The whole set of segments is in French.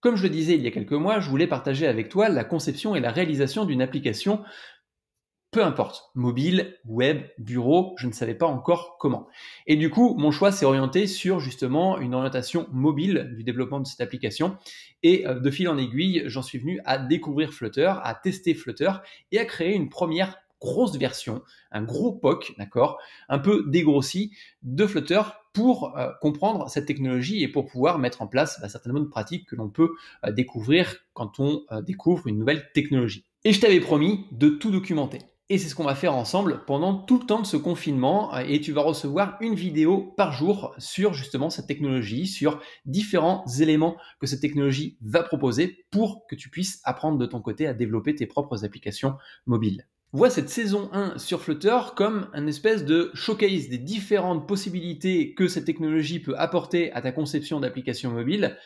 Comme je le disais il y a quelques mois, je voulais partager avec toi la conception et la réalisation d'une application, peu importe, mobile, web, bureau, je ne savais pas encore comment. Et du coup, mon choix s'est orienté sur justement une orientation mobile du développement de cette application. Et euh, de fil en aiguille, j'en suis venu à découvrir Flutter, à tester Flutter et à créer une première grosse version, un gros POC, d'accord, un peu dégrossi de Flutter pour euh, comprendre cette technologie et pour pouvoir mettre en place bah, certain nombre de pratiques que l'on peut euh, découvrir quand on euh, découvre une nouvelle technologie. Et je t'avais promis de tout documenter. Et c'est ce qu'on va faire ensemble pendant tout le temps de ce confinement. Et tu vas recevoir une vidéo par jour sur justement cette technologie, sur différents éléments que cette technologie va proposer pour que tu puisses apprendre de ton côté à développer tes propres applications mobiles voit cette saison 1 sur Flutter comme un espèce de showcase des différentes possibilités que cette technologie peut apporter à ta conception d'application mobile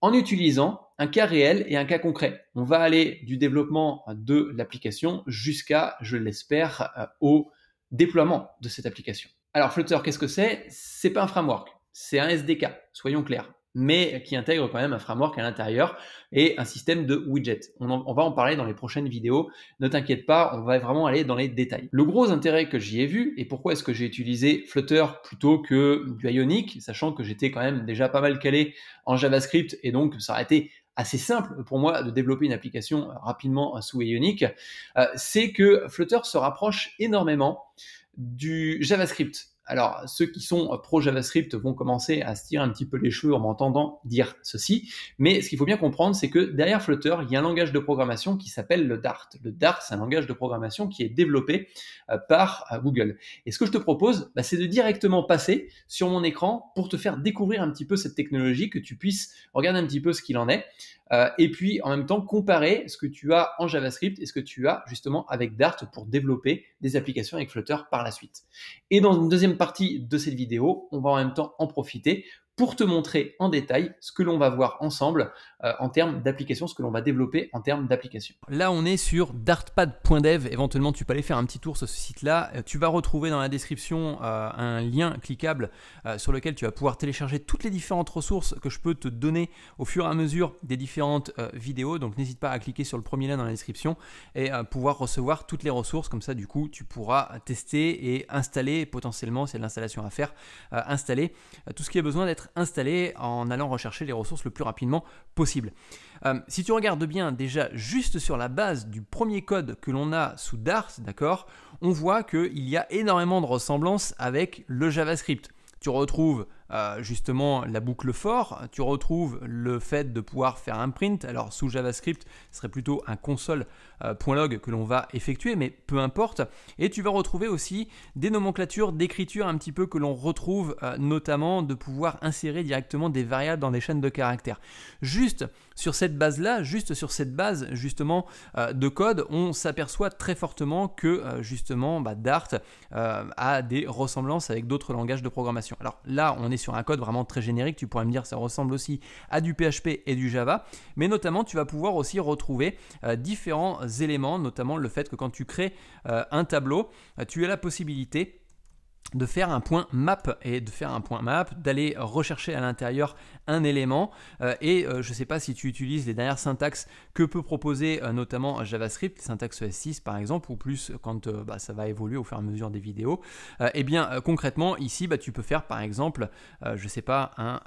en utilisant un cas réel et un cas concret. On va aller du développement de l'application jusqu'à, je l'espère, euh, au déploiement de cette application. Alors Flutter, qu'est-ce que c'est C'est pas un framework, c'est un SDK, soyons clairs mais qui intègre quand même un framework à l'intérieur et un système de widgets. On, va en parler dans les prochaines vidéos. Ne t'inquiète pas, on va vraiment aller dans les détails. Le gros intérêt que j'y ai vu et pourquoi est-ce que j'ai utilisé Flutter plutôt que du Ionic, sachant que j'étais quand même déjà pas mal calé en JavaScript et donc ça aurait été assez simple pour moi de développer une application rapidement sous Ionic, euh, c'est que Flutter se rapproche énormément du JavaScript. Alors, ceux qui sont euh, pro-JavaScript vont commencer à se tirer un petit peu les cheveux en m'entendant dire ceci, mais ce qu'il faut bien comprendre, c'est que derrière Flutter, il y a un langage de programmation qui s'appelle le Dart. Le Dart, c'est un langage de programmation qui est développé euh, par euh, Google. Et ce que je te propose, bah, c'est de directement passer sur mon écran pour te faire découvrir un petit peu cette technologie, que tu puisses regarder un petit peu ce qu'il en est. Euh, et puis en même temps, comparer ce que tu as en JavaScript et ce que tu as justement avec Dart pour développer des applications avec Flutter par la suite. Et dans une deuxième partie de cette vidéo, on va en même temps en profiter pour te montrer en détail ce que l'on va voir ensemble euh, en termes d'application, ce que l'on va développer en termes d'application. Là, on est sur dartpad.dev. Éventuellement, tu peux aller faire un petit tour sur ce site-là. Euh, tu vas retrouver dans la description euh, un lien cliquable sur lequel tu vas pouvoir télécharger toutes les différentes ressources que je peux te donner au fur et à mesure des différentes vidéos. Donc, n'hésite pas à cliquer sur le premier lien dans la description et à pouvoir recevoir toutes les ressources. Comme ça, du coup, tu pourras tester et installer potentiellement, y a de l'installation à faire, installer tout ce qui a besoin d'être installé en allant rechercher les ressources le plus rapidement possible. Euh, si tu regardes bien déjà juste sur la base du premier code que l'on a sous Dart, d'accord, on voit qu'il y a énormément de ressemblances avec le JavaScript. Tu retrouves euh, justement la boucle fort, tu retrouves le fait de pouvoir faire un print. Alors sous JavaScript, ce serait plutôt un console.log euh, que l'on va effectuer, mais peu importe. Et tu vas retrouver aussi des nomenclatures d'écriture un petit peu que l'on retrouve euh, notamment de pouvoir insérer directement des variables dans des chaînes de caractères. Juste sur cette base-là, juste sur cette base justement de code, on s'aperçoit très fortement que justement bah, Dart a des ressemblances avec d'autres langages de programmation. Alors là, on est sur un code vraiment très générique, tu pourrais me dire ça ressemble aussi à du PHP et du Java, mais notamment tu vas pouvoir aussi retrouver euh, différents éléments, notamment le fait que quand tu crées euh, un tableau, euh, tu as la possibilité de faire un point map et de faire un point map, d'aller rechercher à l'intérieur un élément euh, et euh, je ne sais pas si tu utilises les dernières syntaxes que peut proposer euh, notamment JavaScript, syntaxe S6 par exemple ou plus quand bah, ça va évoluer au fur et à mesure des vidéos. et eh bien concrètement ici bah, tu peux faire par exemple je ne sais pas un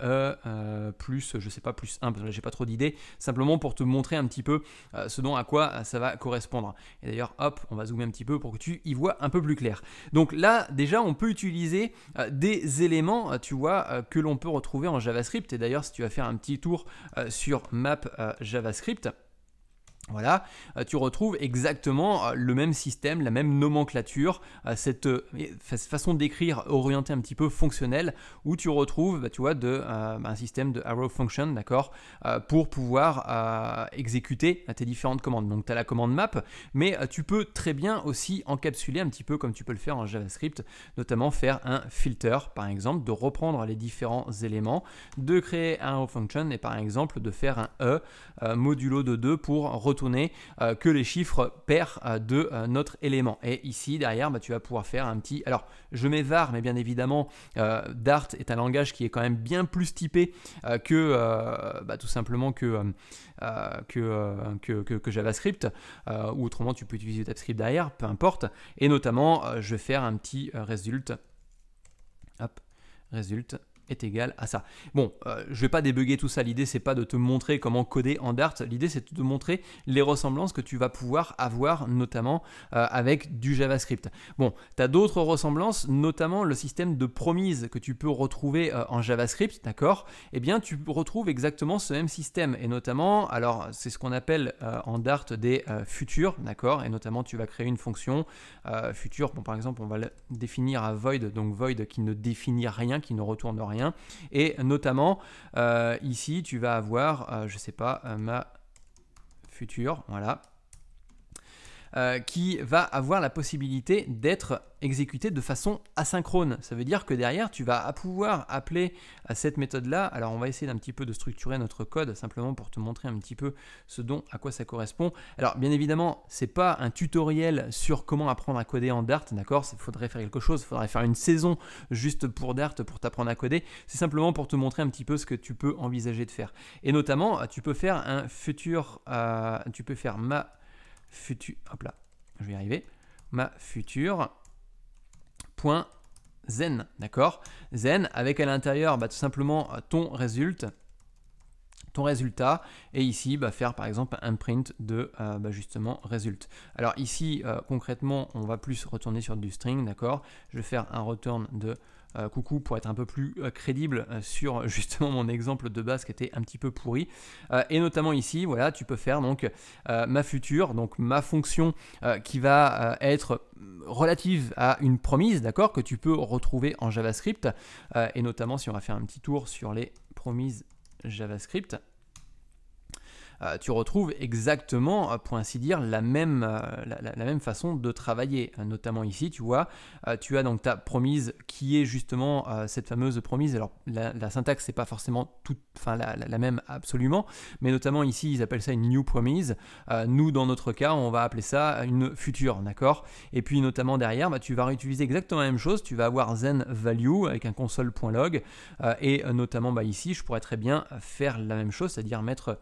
E plus je ne sais pas plus 1 j'ai pas trop d'idées simplement pour te montrer un petit peu ce dont à quoi ça va correspondre. Et d'ailleurs hop on va zoomer un petit peu pour que tu y vois un peu plus clair. Donc là déjà on peut utiliser euh, des éléments, euh, tu vois, euh, que l'on peut retrouver en JavaScript. Et d'ailleurs si tu vas faire un petit tour sur map JavaScript, voilà, euh, tu retrouves exactement euh, le même système, la même nomenclature, euh, cette façon d'écrire orientée un petit peu fonctionnelle, où tu retrouves, bah, tu vois, de, un système de arrow function, d'accord, pour pouvoir exécuter tes différentes commandes. Donc tu as la commande map, mais tu peux très bien aussi encapsuler un petit peu comme tu peux le faire en JavaScript, notamment faire un filter, par exemple, de reprendre les différents éléments, de créer un arrow function et par exemple de faire un E modulo de 2 pour retrouver euh, que les chiffres pairs euh, de euh, notre élément. Et ici, derrière, bah, tu vas pouvoir faire un petit... Alors, je mets var, mais bien évidemment, Dart est un langage qui est quand même bien plus typé que bah, tout simplement que, que, que, JavaScript, ou autrement, tu peux utiliser TypeScript derrière, peu importe. Et notamment, je vais faire un petit résultat Hop, résulte est égal à ça. Bon, euh, je vais pas débugger tout ça, l'idée c'est pas de te montrer comment coder en Dart, l'idée c'est de te montrer les ressemblances que tu vas pouvoir avoir notamment euh, avec du JavaScript. Bon, tu as d'autres ressemblances, notamment le système de promise que tu peux retrouver euh, en JavaScript, d'accord Eh bien, tu retrouves exactement ce même système et notamment, alors c'est ce qu'on appelle en Dart des futurs, d'accord Et notamment tu vas créer une fonction future, bon par exemple, on va le définir à void, donc void qui ne définit rien, qui ne retourne rien et notamment, euh, ici, tu vas avoir, euh, je sais pas, euh, ma future, voilà, euh, qui va avoir la possibilité d'être exécuté de façon asynchrone. Ça veut dire que derrière, tu vas pouvoir appeler à cette méthode-là. Alors, on va essayer d'un petit peu de structurer notre code simplement pour te montrer un petit peu ce dont à quoi ça correspond. Alors, bien évidemment, c'est pas un tutoriel sur comment apprendre à coder en Dart, d'accord Il faudrait faire quelque chose, il faudrait faire une saison juste pour Dart pour t'apprendre à coder. C'est simplement pour te montrer un petit peu ce que tu peux envisager de faire. Et notamment, tu peux faire un futur, euh, tu peux faire ma future, hop là, je vais y arriver, ma future point zen, d'accord Zen avec à l'intérieur bah, tout simplement euh, ton résulte, ton résultat et ici bah, faire par exemple un print de euh, bah, justement résulte. Alors ici euh, concrètement on va plus retourner sur du string, d'accord Je vais faire un return de euh, coucou pour être un peu plus euh, crédible euh, sur justement mon exemple de base qui était un petit peu pourri. et notamment ici, voilà, tu peux faire donc ma future, donc ma fonction qui va être relative à une promise, d'accord, que tu peux retrouver en JavaScript. et notamment si on va faire un petit tour sur les promises JavaScript. Euh, tu retrouves exactement, euh, pour ainsi dire, la même, euh, la, même façon de travailler. Notamment ici, tu vois, tu as donc ta promise qui est justement cette fameuse promise. Alors, la, la syntaxe, n'est pas forcément toute, enfin, la, même absolument, mais notamment ici, ils appellent ça une new promise. nous, dans notre cas, on va appeler ça une future, d'accord Et puis, notamment derrière, bah, tu vas réutiliser exactement la même chose. Tu vas avoir zen value avec un console.log et notamment bah, ici, je pourrais très bien faire la même chose, c'est-à-dire mettre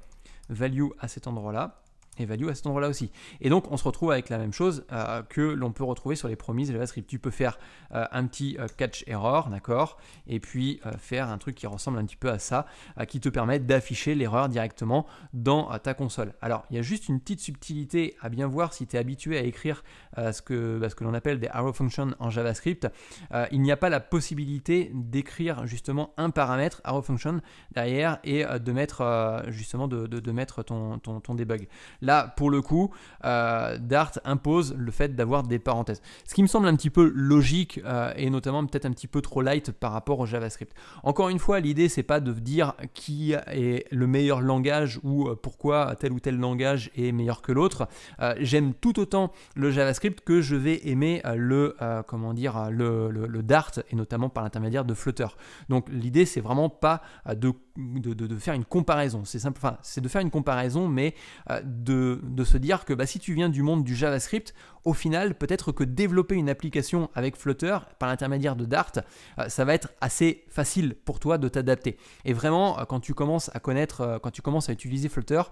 value à cet endroit-là et value à cet endroit-là aussi. Et donc on se retrouve avec la même chose euh, que l'on peut retrouver sur les promises JavaScript. Tu peux faire euh, un petit euh, catch error, d'accord Et puis faire un truc qui ressemble un petit peu à ça, qui te permet d'afficher l'erreur directement dans ta console. Alors il y a juste une petite subtilité à bien voir si tu es habitué à écrire ce que, bah, ce que l'on appelle des arrow functions en JavaScript. il n'y a pas la possibilité d'écrire justement un paramètre arrow function derrière et de mettre justement de, mettre ton, ton, ton debug. Là, pour le coup, euh, Dart impose le fait d'avoir des parenthèses. Ce qui me semble un petit peu logique euh, et notamment peut-être un petit peu trop light par rapport au JavaScript. Encore une fois, l'idée, c'est pas de dire qui est le meilleur langage ou euh, pourquoi tel ou tel langage est meilleur que l'autre. J'aime tout autant le JavaScript que je vais aimer le, comment dire, le, Dart et notamment par l'intermédiaire de Flutter. Donc l'idée, c'est vraiment pas de, faire une comparaison. C'est simple, enfin, c'est de faire une comparaison, mais de de, se dire que bah, si tu viens du monde du JavaScript, au final, peut-être que développer une application avec Flutter par l'intermédiaire de Dart, euh, ça va être assez facile pour toi de t'adapter. Et vraiment, euh, quand tu commences à connaître, euh, quand tu commences à utiliser Flutter,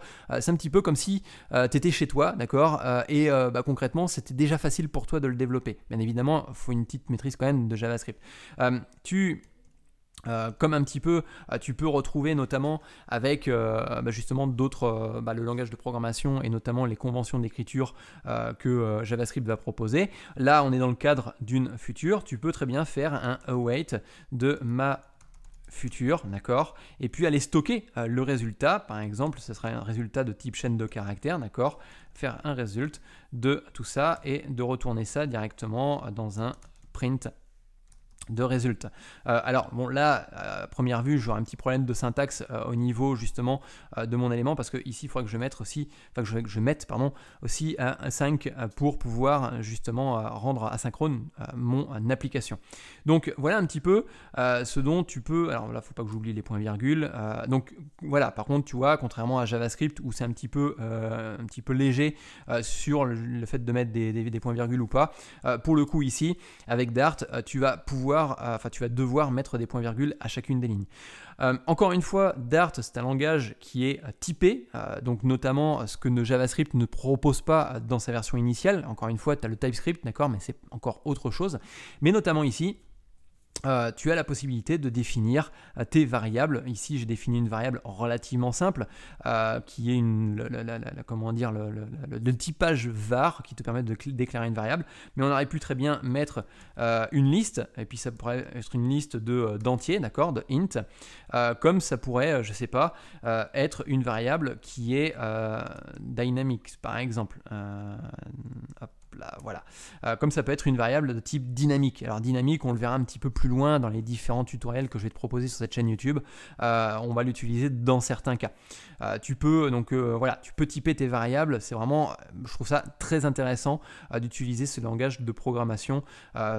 c'est un petit peu comme si tu étais chez toi, d'accord Et bah, concrètement, c'était déjà facile pour toi de le développer. Bien évidemment, il faut une petite maîtrise quand même de JavaScript. tu euh, comme un petit peu, euh, tu peux retrouver notamment avec euh, bah, justement d'autres, bah, le langage de programmation et notamment les conventions d'écriture que JavaScript va proposer. Là, on est dans le cadre d'une future. Tu peux très bien faire un await de ma future, d'accord Et puis aller stocker le résultat. Par exemple, ce serait un résultat de type chaîne de caractères, d'accord Faire un résultat de tout ça et de retourner ça directement dans un print de résultats. Euh, alors bon là, à première vue, j'aurai un petit problème de syntaxe euh, au niveau justement euh, de mon élément parce que ici il faudrait que je mette aussi, enfin que je, je mette pardon aussi un 5 pour pouvoir justement rendre asynchrone mon application. Donc voilà un petit peu ce dont tu peux. Alors là, faut pas que j'oublie les points virgules. donc voilà. Par contre, tu vois, contrairement à JavaScript où c'est un petit peu un petit peu léger sur le, fait de mettre des, des points virgules ou pas, pour le coup ici avec Dart, tu vas pouvoir euh, enfin tu vas devoir mettre des points-virgules à chacune des lignes. Euh, encore une fois, Dart, c'est un langage qui est euh, typé, donc notamment ce que JavaScript ne propose pas dans sa version initiale. Encore une fois, tu as le TypeScript, d'accord, mais c'est encore autre chose. Mais notamment ici, euh, tu as la possibilité de définir euh, tes variables. Ici, j'ai défini une variable relativement simple euh, qui est comment dire, le, typage var qui te permet de déclarer une variable. Mais on aurait pu très bien mettre une liste, et puis ça pourrait être une liste d'entiers, d'accord, de int, comme ça pourrait, je ne sais pas, être une variable qui est dynamic, par exemple. Hop voilà. Euh, comme ça peut être une variable de type dynamique. Alors dynamique, on le verra un petit peu plus loin dans les différents tutoriels que je vais te proposer sur cette chaîne YouTube. Euh, on va l'utiliser dans certains cas. Euh, tu peux donc voilà, tu peux typer tes variables. C'est vraiment, je trouve ça très intéressant d'utiliser ce langage de programmation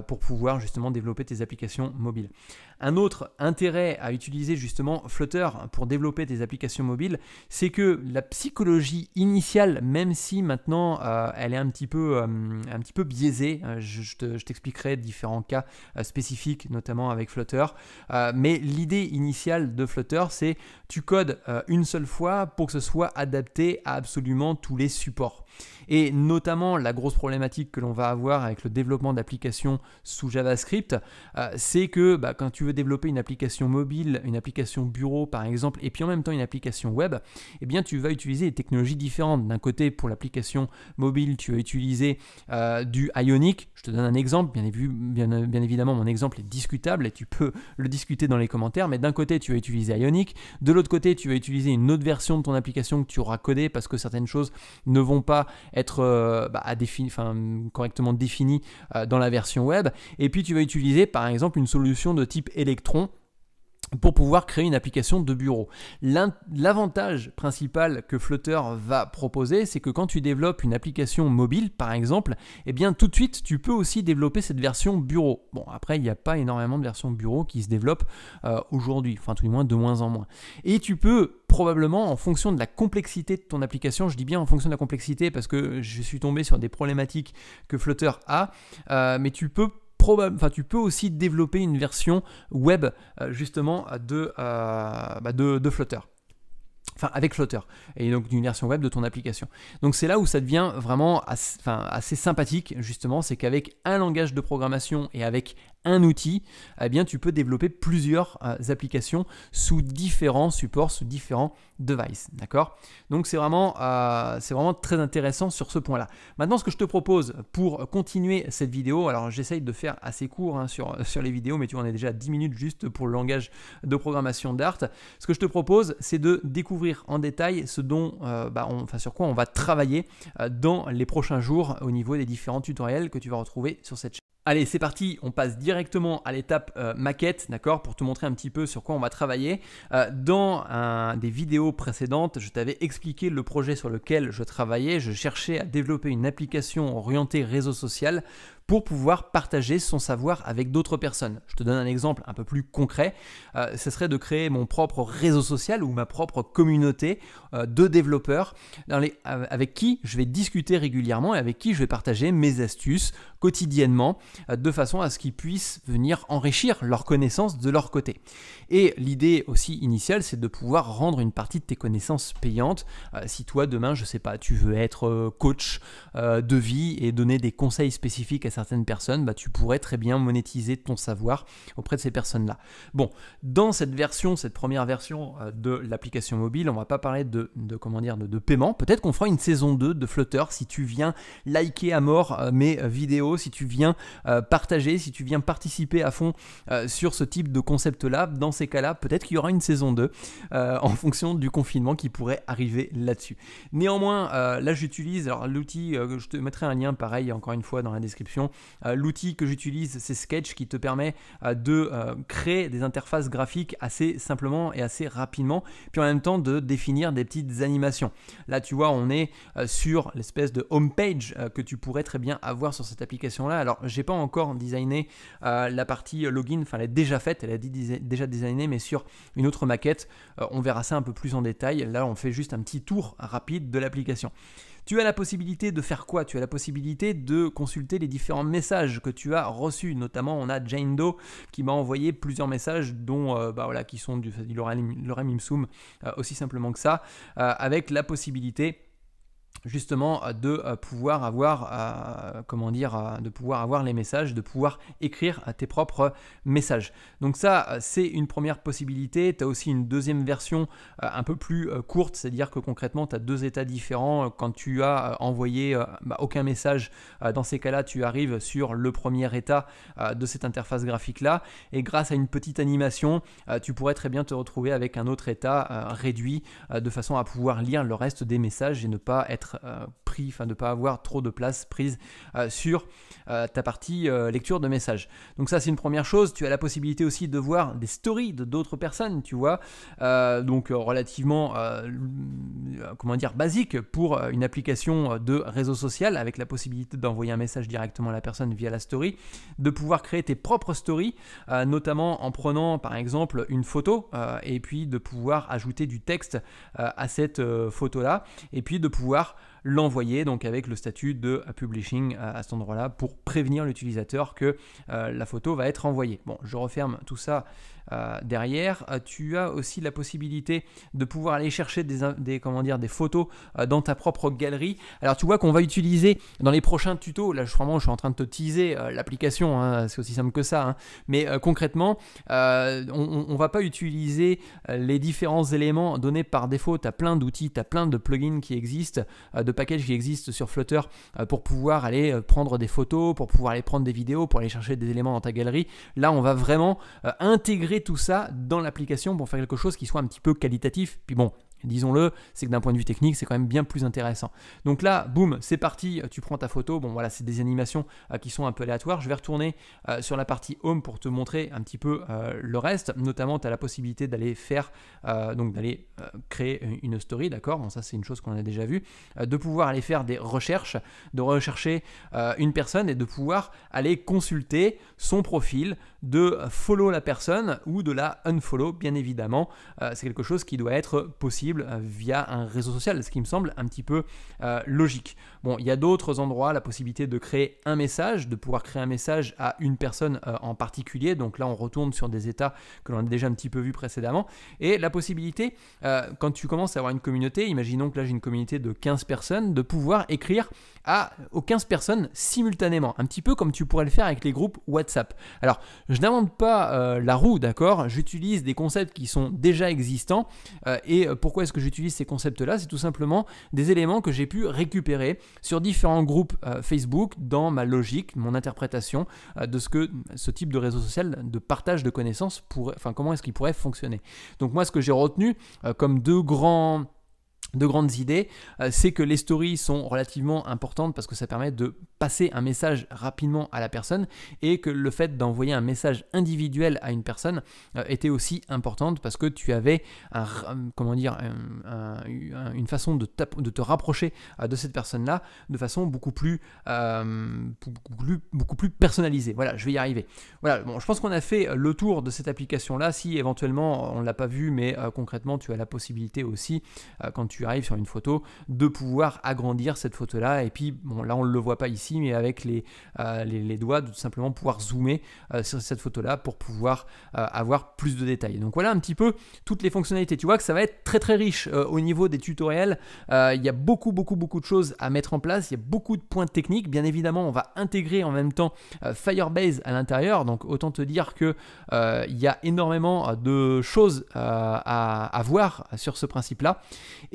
pour pouvoir justement développer tes applications mobiles. Un autre intérêt à utiliser justement Flutter pour développer des applications mobiles, c'est que la psychologie initiale, même si maintenant euh, elle est un petit peu, euh, biaisée, hein, je, t'expliquerai différents cas euh, spécifiques, notamment avec Flutter, mais l'idée initiale de Flutter, c'est tu codes une seule fois pour que ce soit adapté à absolument tous les supports et notamment la grosse problématique que l'on va avoir avec le développement d'applications sous JavaScript, euh, c'est que bah, quand tu veux développer une application mobile, une application bureau par exemple, et puis en même temps une application web, eh bien tu vas utiliser des technologies différentes. D'un côté, pour l'application mobile, tu vas utiliser euh, du Ionic. Je te donne un exemple, bien, bien évidemment mon exemple est discutable et tu peux le discuter dans les commentaires, mais d'un côté tu vas utiliser Ionic, de l'autre côté tu vas utiliser une autre version de ton application que tu auras codée parce que certaines choses ne vont pas être euh, bah, correctement défini euh, dans la version web. Et puis tu vas utiliser par exemple une solution de type Electron pour pouvoir créer une application de bureau. L'avantage principal que Flutter va proposer, c'est que quand tu développes une application mobile, par exemple, eh bien tout de suite, tu peux aussi développer cette version bureau. Bon, après, il n'y a pas énormément de versions bureau qui se développent euh, aujourd'hui, enfin tout du moins de moins en moins. Et tu peux probablement en fonction de la complexité de ton application, je dis bien en fonction de la complexité parce que je suis tombé sur des problématiques que Flutter a, euh, mais tu peux enfin tu peux aussi développer une version web euh, justement de, euh, bah, de, de Flutter enfin avec Flutter, et donc d'une version web de ton application. Donc c'est là où ça devient vraiment assez, sympathique, justement, c'est qu'avec un langage de programmation et avec un outil, eh bien tu peux développer plusieurs euh, applications sous différents supports, sous différents devices. D'accord Donc c'est vraiment, euh, vraiment très intéressant sur ce point-là. Maintenant, ce que je te propose pour continuer cette vidéo, alors j'essaye de faire assez court hein, sur, euh, sur les vidéos, mais tu en es déjà à 10 minutes juste pour le langage de programmation Dart. Ce que je te propose, c'est de découvrir en détail ce dont, euh, bah, on, enfin, sur quoi on va travailler euh, dans les prochains jours au niveau des différents tutoriels que tu vas retrouver sur cette chaîne. Allez, c'est parti, on passe directement à l'étape euh, maquette, d'accord, pour te montrer un petit peu sur quoi on va travailler. dans des vidéos précédentes, je t'avais expliqué le projet sur lequel je travaillais. Je cherchais à développer une application orientée réseau social pour pouvoir partager son savoir avec d'autres personnes. Je te donne un exemple un peu plus concret. Euh, ce serait de créer mon propre réseau social ou ma propre communauté euh, de développeurs dans les, euh, avec qui je vais discuter régulièrement et avec qui je vais partager mes astuces quotidiennement de façon à ce qu'ils puissent venir enrichir leurs connaissances de leur côté. Et l'idée aussi initiale, c'est de pouvoir rendre une partie de tes connaissances payantes. si toi, demain, je sais pas, tu veux être coach de vie et donner des conseils spécifiques à certaines personnes, bah, tu pourrais très bien monétiser ton savoir auprès de ces personnes-là. Bon, dans cette version, cette première version euh, de l'application mobile, on va pas parler de, de comment dire, de, paiement. Peut-être qu'on fera une saison 2 de Flutter si tu viens liker à mort euh, mes euh, vidéos, si tu viens partager, si tu viens participer à fond sur ce type de concept-là. Dans ces cas-là, peut-être qu'il y aura une saison 2 en fonction du confinement qui pourrait arriver là-dessus. Néanmoins, là j'utilise, alors l'outil, je te mettrai un lien pareil encore une fois dans la description Hein. Euh, l'outil que j'utilise, c'est Sketch qui te permet euh, de euh, créer des interfaces graphiques assez simplement et assez rapidement, puis en même temps de définir des petites animations. Là, tu vois, on est sur l'espèce de home page que tu pourrais très bien avoir sur cette application-là. Alors, j'ai pas encore designé la partie login, enfin, elle est déjà faite, elle est déjà designée, mais sur une autre maquette, on verra ça un peu plus en détail. Là, on fait juste un petit tour rapide de l'application. Tu as la possibilité de faire quoi Tu as la possibilité de consulter les différents messages que tu as reçus. Notamment, on a Jane Doe qui m'a envoyé plusieurs messages, dont euh, bah, voilà, qui sont du, euh, aussi simplement que ça, euh, avec la possibilité justement euh, de euh, pouvoir avoir euh, comment dire de pouvoir avoir les messages de pouvoir écrire tes propres messages donc ça c'est une première possibilité tu as aussi une deuxième version un peu plus courte c'est à dire que concrètement tu as deux états différents quand tu as envoyé bah, aucun message dans ces cas là tu arrives sur le premier état de cette interface graphique là et grâce à une petite animation tu pourrais très bien te retrouver avec un autre état réduit de façon à pouvoir lire le reste des messages et ne pas être euh, pris, enfin de ne pas avoir trop de place prise euh, sur euh, ta partie lecture de messages. Donc ça c'est une première chose. Tu as la possibilité aussi de voir des stories de d'autres personnes, tu vois. donc relativement, comment dire, basique pour une application de réseau social avec la possibilité d'envoyer un message directement à la personne via la story, de pouvoir créer tes propres stories, notamment en prenant par exemple une photo et puis de pouvoir ajouter du texte à cette photo là et puis de pouvoir l'envoyer, donc avec le statut de publishing à, cet endroit-là, pour prévenir l'utilisateur que euh, la photo va être envoyée. Bon, je referme tout ça euh, derrière, euh, tu as aussi la possibilité de pouvoir aller chercher des, comment dire, des photos euh, dans ta propre galerie. Alors tu vois qu'on va utiliser dans les prochains tutos, là je, vraiment je suis en train de te teaser l'application, hein, c'est aussi simple que ça, hein, mais concrètement, on ne va pas utiliser les différents éléments donnés par défaut. Tu as plein d'outils, tu as plein de plugins qui existent, de packages qui existent sur Flutter pour pouvoir aller prendre des photos, pour pouvoir aller prendre des vidéos, pour aller chercher des éléments dans ta galerie. Là, on va vraiment intégrer tout ça dans l'application pour faire quelque chose qui soit un petit peu qualitatif. Puis bon, disons-le, c'est que d'un point de vue technique, c'est quand même bien plus intéressant. Donc là, boum, c'est parti, euh, tu prends ta photo. Bon voilà, c'est des animations euh, qui sont un peu aléatoires. Je vais retourner euh, sur la partie home pour te montrer un petit peu le reste. Notamment, tu as la possibilité d'aller faire, donc d'aller créer une story, d'accord Ça, c'est une chose qu'on a déjà vue. de pouvoir aller faire des recherches, de rechercher une personne et de pouvoir aller consulter son profil, de follow la personne ou de la unfollow, bien évidemment. Euh, c'est quelque chose qui doit être possible euh, via un réseau social, ce qui me semble un petit peu euh, logique. Bon, il y a d'autres endroits, la possibilité de créer un message, de pouvoir créer un message à une personne en particulier. Donc là, on retourne sur des états que l'on a déjà un petit peu vu précédemment. Et la possibilité, quand tu commences à avoir une communauté, imaginons que là j'ai une communauté de 15 personnes, de pouvoir écrire à, aux 15 personnes simultanément, un petit peu comme tu pourrais le faire avec les groupes WhatsApp. Alors, je n'invente pas euh, la roue, d'accord J'utilise des concepts qui sont déjà existants. Euh, et euh, pourquoi est-ce que j'utilise ces concepts-là C'est tout simplement des éléments que j'ai pu récupérer sur différents groupes Facebook dans ma logique, mon interprétation de ce que ce type de réseau social de partage de connaissances pourrait, enfin comment est-ce qu'il pourrait fonctionner. Donc moi, ce que j'ai retenu comme deux grands de grandes idées, euh, c'est que les stories sont relativement importantes parce que ça permet de passer un message rapidement à la personne et que le fait d'envoyer un message individuel à une personne euh, était aussi importante parce que tu avais un, euh, comment dire, une façon de, de, te rapprocher de cette personne-là de façon beaucoup plus, plus, personnalisée. Voilà, je vais y arriver. Voilà, bon, je pense qu'on a fait le tour de cette application-là. Si éventuellement on ne l'a pas vu, mais concrètement tu as la possibilité aussi quand tu arrives sur une photo, de pouvoir agrandir cette photo-là. Et puis, bon, là, on ne le voit pas ici, mais avec les, euh, les, doigts, de tout simplement pouvoir zoomer euh, sur cette photo-là pour pouvoir euh, avoir plus de détails. Donc voilà un petit peu toutes les fonctionnalités. Tu vois que ça va être très très riche au niveau des tutoriels. il y a beaucoup, beaucoup, beaucoup de choses à mettre en place. Il y a beaucoup de points techniques. Bien évidemment, on va intégrer en même temps Firebase à l'intérieur. Donc autant te dire que il y a énormément de choses à, à, voir sur ce principe-là.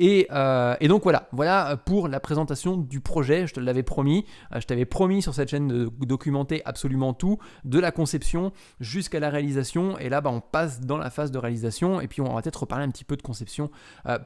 Euh, et, donc voilà, voilà euh, pour la présentation du projet, je te l'avais promis, euh, je t'avais promis sur cette chaîne de documenter absolument tout, de la conception jusqu'à la réalisation, et là bah, on passe dans la phase de réalisation, et puis on va peut-être reparler un petit peu de conception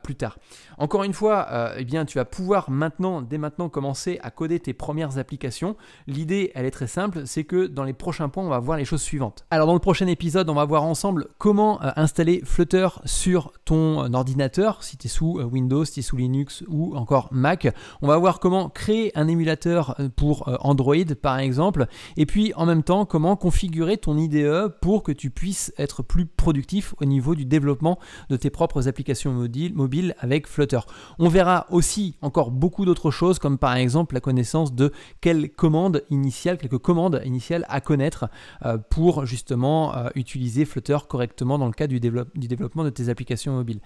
plus tard. Encore une fois, eh bien, tu vas pouvoir maintenant, dès maintenant, commencer à coder tes premières applications. L'idée, elle est très simple, c'est que dans les prochains points, on va voir les choses suivantes. Alors dans le prochain épisode, on va voir ensemble comment installer Flutter sur ton ordinateur, si tu es sous Windows Windows, si sous Linux ou encore Mac. On va voir comment créer un émulateur euh, pour euh, Android par exemple, et puis en même temps comment configurer ton IDE pour que tu puisses être plus productif au niveau du développement de tes propres applications mobiles avec Flutter. On verra aussi encore beaucoup d'autres choses comme par exemple la connaissance de quelles commandes initiales, quelques commandes initiales à connaître euh, pour justement utiliser Flutter correctement dans le cas du, développement de tes applications mobiles.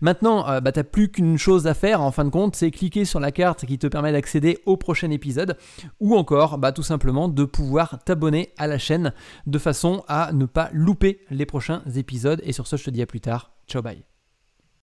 Maintenant, bah, tu n'as plus qu'une une chose à faire en fin de compte, c'est cliquer sur la carte qui te permet d'accéder au prochain épisode ou encore bah, tout simplement de pouvoir t'abonner à la chaîne de façon à ne pas louper les prochains épisodes. Et sur ce, je te dis à plus tard. Ciao, bye.